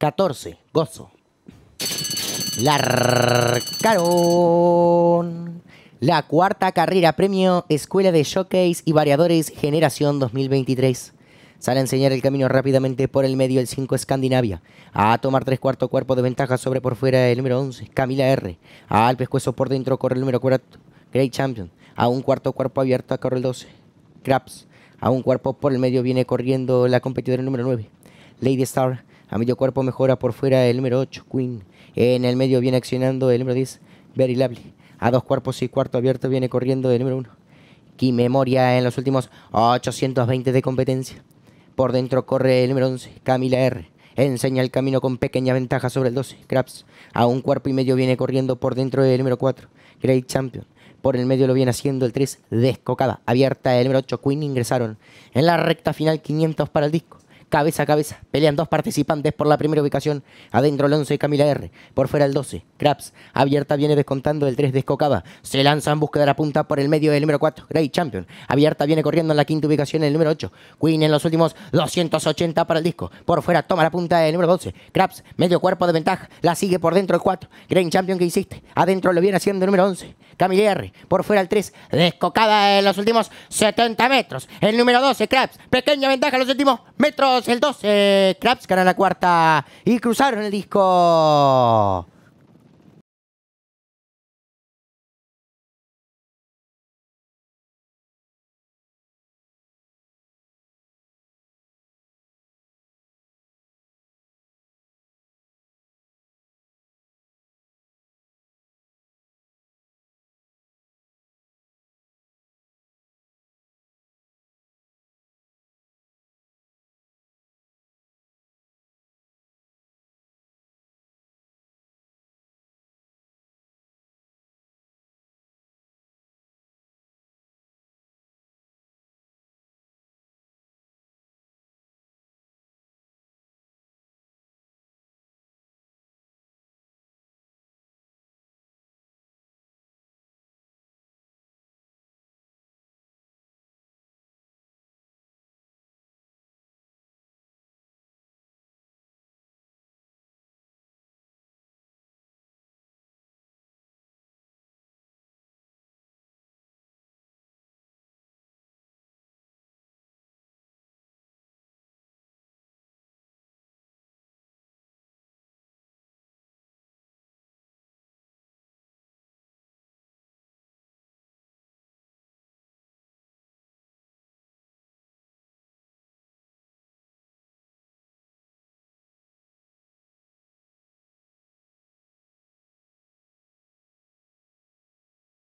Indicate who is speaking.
Speaker 1: 14. Gozo. Larcaron. La cuarta carrera premio Escuela de Showcase y Variadores Generación 2023. Sale a enseñar el camino rápidamente por el medio el 5 Escandinavia. A tomar tres cuarto cuerpo de ventaja sobre por fuera el número 11, Camila R. A al pescuezo por dentro corre el número 4, Great Champion. A un cuarto cuerpo abierto corre el 12, Craps. A un cuerpo por el medio viene corriendo la competidora número 9, Lady Star. A medio cuerpo mejora por fuera el número 8, Queen. En el medio viene accionando el número 10, Very Lovely. A dos cuerpos y cuarto abierto viene corriendo el número 1. Memoria en los últimos 820 de competencia. Por dentro corre el número 11, Camila R. Enseña el camino con pequeña ventaja sobre el 12, Craps. A un cuerpo y medio viene corriendo por dentro el número 4, Great Champion. Por el medio lo viene haciendo el 3, Descocada. Abierta el número 8, Queen ingresaron. En la recta final 500 para el disco cabeza a cabeza. Pelean dos participantes por la primera ubicación. Adentro el 11 Camila R. Por fuera el 12. Krabs. Abierta viene descontando el 3 Descocada. Se lanza en búsqueda de la punta por el medio del número 4. Great Champion. Abierta viene corriendo en la quinta ubicación el número 8. Queen en los últimos 280 para el disco. Por fuera toma la punta del número 12. Krabs. Medio cuerpo de ventaja. La sigue por dentro el 4. Great Champion ¿Qué hiciste. Adentro lo viene haciendo el número 11. Camila R. Por fuera el 3. Descocada en los últimos 70 metros. El número 12 Krabs. Pequeña ventaja en los últimos metros el 12. Eh, Craps gana la cuarta y cruzaron el disco.